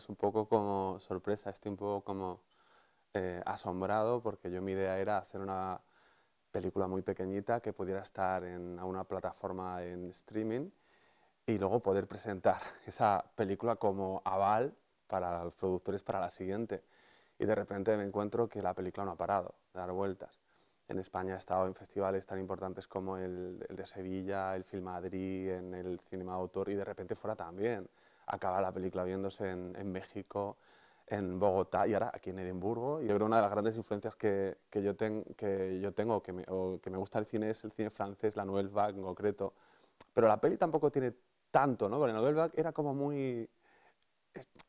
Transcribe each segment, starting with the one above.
es un poco como sorpresa, estoy un poco como eh, asombrado porque yo mi idea era hacer una película muy pequeñita que pudiera estar en una plataforma en streaming y luego poder presentar esa película como aval para los productores para la siguiente. Y de repente me encuentro que la película no ha parado de dar vueltas. En España ha estado en festivales tan importantes como el, de Sevilla, el Film Madrid, en el Cinema Autor y de repente fuera también acaba la película viéndose en, México, en Bogotá y ahora aquí en Edimburgo. Y yo creo que una de las grandes influencias que, que, yo, que yo, tengo que me, o que me gusta el cine es el cine francés, la Nouvelle Vague en concreto. Pero la peli tampoco tiene tanto, ¿no? Porque la Nouvelle Vague era como muy...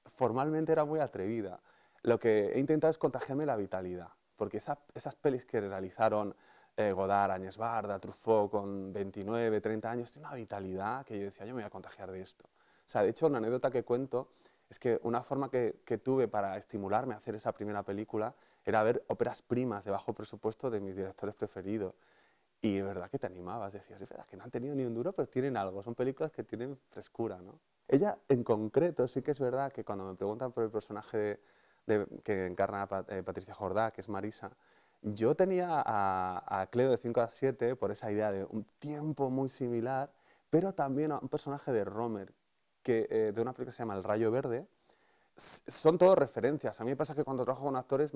formalmente era muy atrevida. Lo que he intentado es contagiarme la vitalidad, porque esas pelis que realizaron eh, Godard, Áñez Barda, Truffaut con 29, 30 años, tiene una vitalidad que yo decía, yo me voy a contagiar de esto sea, de hecho, una anécdota que cuento es que una forma que, tuve para estimularme a hacer esa primera película era ver óperas primas de bajo presupuesto de mis directores preferidos. Y de verdad que te animabas, decías, es verdad que no han tenido ni un duro, pero tienen algo, son películas que tienen frescura, ¿no? Ella en concreto sí que es verdad que cuando me preguntan por el personaje que encarna eh, Patricia Jordá, que es Marisa, yo tenía a, a Cleo de 5 a 7 por esa idea de un tiempo muy similar, pero también a un personaje de Romer, que, eh, de una película que se llama El Rayo Verde. son todos referencias. A mí me pasa que cuando trabajo con actores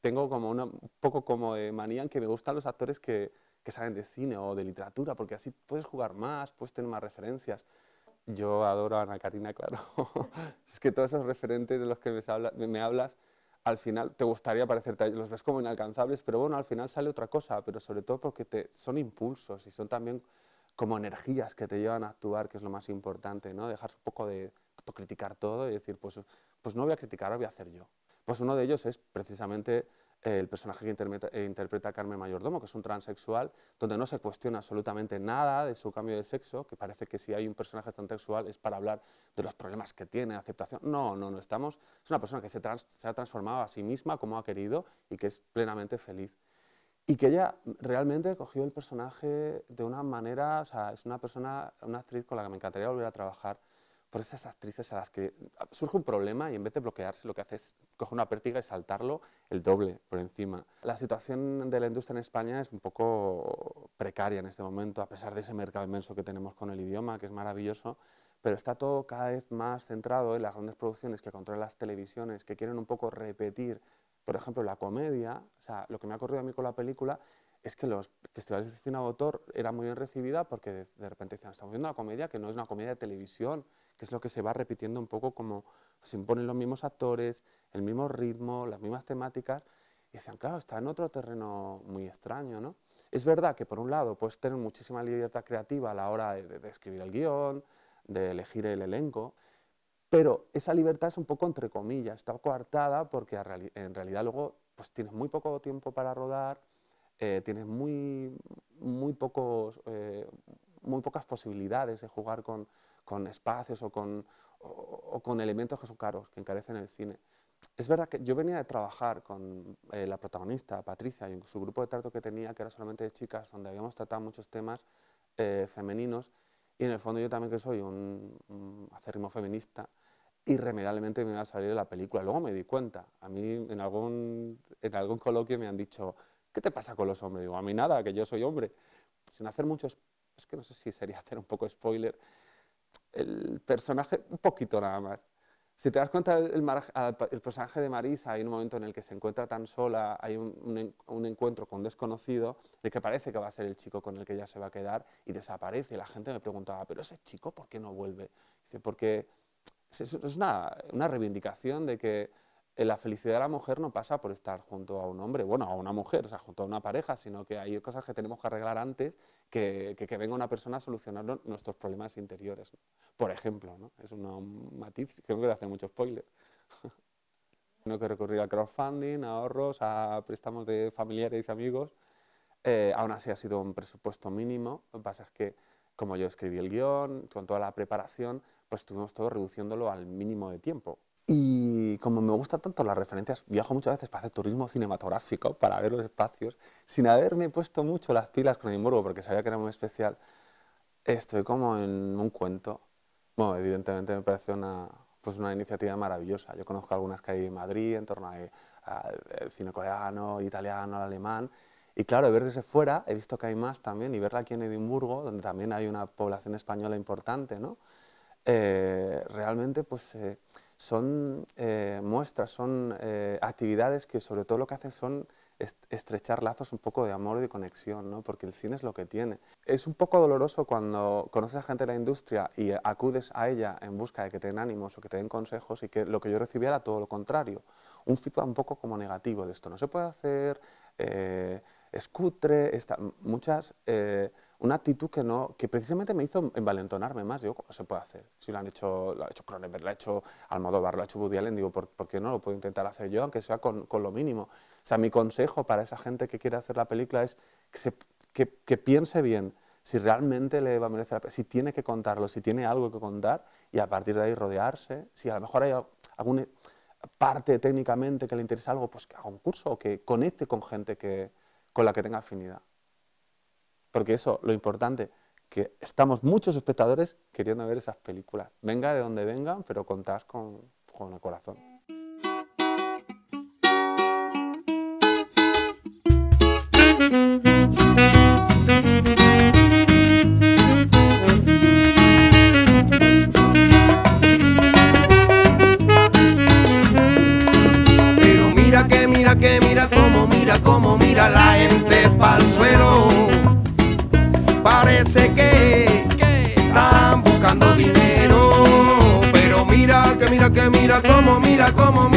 tengo como un poco como de manía en que me gustan los actores que, que saben de cine o de literatura, porque así puedes jugar más, puedes tener más referencias. Yo adoro a Ana Karina, claro. es que todos esos referentes de los que me, hablas, al final te gustaría parecerte los ves como inalcanzables, pero bueno, al final sale otra cosa, pero sobre todo porque te, son impulsos y son también como energías que te llevan a actuar, que es lo más importante, ¿no? Dejar un poco de criticar todo y decir, pues, pues no voy a criticar, lo voy a hacer yo. Pues uno de ellos es precisamente eh, el personaje que eh, interpreta, Carmen Mayordomo, que es un transexual, donde no se cuestiona absolutamente nada de su cambio de sexo, que parece que si hay un personaje transexual es para hablar de los problemas que tiene, aceptación. No, no, no estamos. Es una persona que se ha transformado a sí misma como ha querido y que es plenamente feliz. Y que ella realmente cogió el personaje de una manera, o sea, es una persona, una actriz con la que me encantaría volver a trabajar, por esas actrices a las que surge un problema y en vez de bloquearse lo que hace es coger una pértiga y saltarlo el doble por encima. La situación de la industria en España es un poco precaria en este momento, a pesar de ese mercado inmenso que tenemos con el idioma, que es maravilloso, pero está todo cada vez más centrado en las grandes producciones que controlan las televisiones, que quieren un poco repetir por ejemplo, la comedia, o sea, lo que me ha ocurrido a mí con la película es que los festivales de cine de autor era muy bien recibida porque de, repente decían, estamos viendo una comedia que no es una comedia de televisión, que es lo que se va repitiendo un poco como se imponen los mismos actores, el mismo ritmo, las mismas temáticas, y decían, claro, está en otro terreno muy extraño, ¿no? Es verdad que por un lado puedes tener muchísima libertad creativa a la hora de escribir el guión, de elegir el elenco, pero esa libertad es un poco entre comillas, está coartada porque en realidad luego pues, tienes muy poco tiempo para rodar, eh, tienes muy, muy, pocos, eh, muy pocas posibilidades de jugar con, con espacios o con, o, con elementos que son caros, que encarecen el cine. Es verdad que yo venía de trabajar con eh, la protagonista, Patricia, y su grupo de trato que tenía, que era solamente de chicas, donde habíamos tratado muchos temas femeninos, y en el fondo yo también que soy un, acérrimo feminista, irremediablemente me va a salir de la película. Luego me di cuenta, a mí en algún, en algún coloquio me han dicho, ¿qué te pasa con los hombres? Digo, a mí nada, que yo soy hombre. sin hacer muchos, es que no sé si sería hacer un poco spoiler, el personaje, un poquito nada más, si te das cuenta, el, el, personaje de Marisa, hay un momento en el que se encuentra tan sola, hay un, encuentro con un desconocido, de que parece que va a ser el chico con el que ella se va a quedar y desaparece. la gente me preguntaba, ¿pero ese chico por qué no vuelve? Dice, porque es, es una reivindicación de que eh, la felicidad de la mujer no pasa por estar junto a un hombre, bueno, a una mujer, o sea, junto a una pareja, sino que hay cosas que tenemos que arreglar antes que, venga una persona a solucionar nuestros problemas interiores. Por ejemplo, ¿no? es un matiz, creo que le hace mucho spoiler. Tengo que recurrir al crowdfunding, a ahorros, a préstamos de familiares y amigos. Eh, aún así ha sido un presupuesto mínimo, lo que pasa es que como yo escribí el guión, con toda la preparación, pues estuvimos todo reduciéndolo al mínimo de tiempo. Y y como me gustan tanto las referencias, viajo muchas veces para hacer turismo cinematográfico, para ver los espacios, sin haberme puesto mucho las pilas con Edimburgo, porque sabía que era muy especial. Estoy como en un cuento. Bueno, evidentemente me parece una, pues una iniciativa maravillosa. Yo conozco algunas que hay en Madrid, en torno al cine coreano, italiano, alemán. Y claro, ver desde fuera, he visto que hay más también, y verla aquí en Edimburgo, donde también hay una población española importante, ¿no? Eh, realmente, pues eh, son eh, muestras, son eh, actividades que sobre todo lo que hacen son estrechar lazos un poco de amor y de conexión, ¿no? porque el cine es lo que tiene. Es un poco doloroso cuando conoces a gente de la industria y acudes a ella en busca de que te den ánimos o que te den consejos y que lo que yo recibía era todo lo contrario, un feedback un poco como negativo de esto, no se puede hacer, eh, escutre muchas una actitud que, no, que precisamente me hizo envalentonarme más. Digo, ¿cómo se puede hacer? Si lo han hecho, lo ha hecho Cronenberg, lo ha hecho Almodóvar, lo ha hecho Woody Allen, digo, ¿por, qué no lo puedo intentar hacer yo, aunque sea con, con, lo mínimo? O sea, mi consejo para esa gente que quiere hacer la película es que, que, piense bien si realmente le va a merecer la pena, si tiene que contarlo, si tiene algo que contar, y a partir de ahí rodearse, si a lo mejor hay alguna parte técnicamente que le interesa algo, pues que haga un curso o que conecte con gente que, con la que tenga afinidad. Porque eso, lo importante, que estamos muchos espectadores queriendo ver esas películas. Venga de donde vengan, pero contás con, con el corazón. parece que están buscando dinero. Pero mira que mira que mira cómo mira cómo mira.